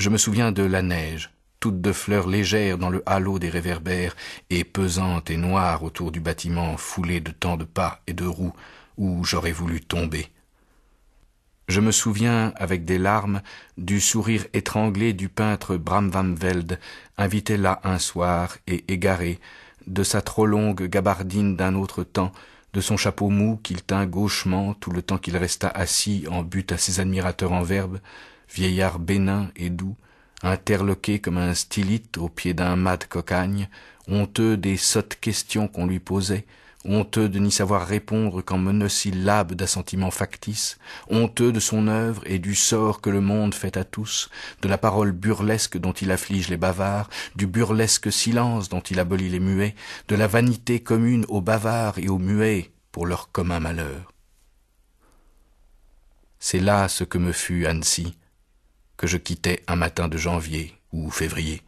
Je me souviens de la neige, toute de fleurs légères dans le halo des réverbères, et pesante et noire autour du bâtiment foulé de tant de pas et de roues, où j'aurais voulu tomber. Je me souviens, avec des larmes, du sourire étranglé du peintre Bram van Velde, invité là un soir et égaré, de sa trop longue gabardine d'un autre temps, de son chapeau mou qu'il tint gauchement tout le temps qu'il resta assis en butte à ses admirateurs en verbe, vieillard bénin et doux, interloqué comme un stylite au pied d'un mât de cocagne, honteux des sottes questions qu'on lui posait, honteux de n'y savoir répondre qu'en monosyllabes d'assentiments factice, honteux de son œuvre et du sort que le monde fait à tous, de la parole burlesque dont il afflige les bavards, du burlesque silence dont il abolit les muets, de la vanité commune aux bavards et aux muets pour leur commun malheur. C'est là ce que me fut Annecy, que je quittais un matin de janvier ou février.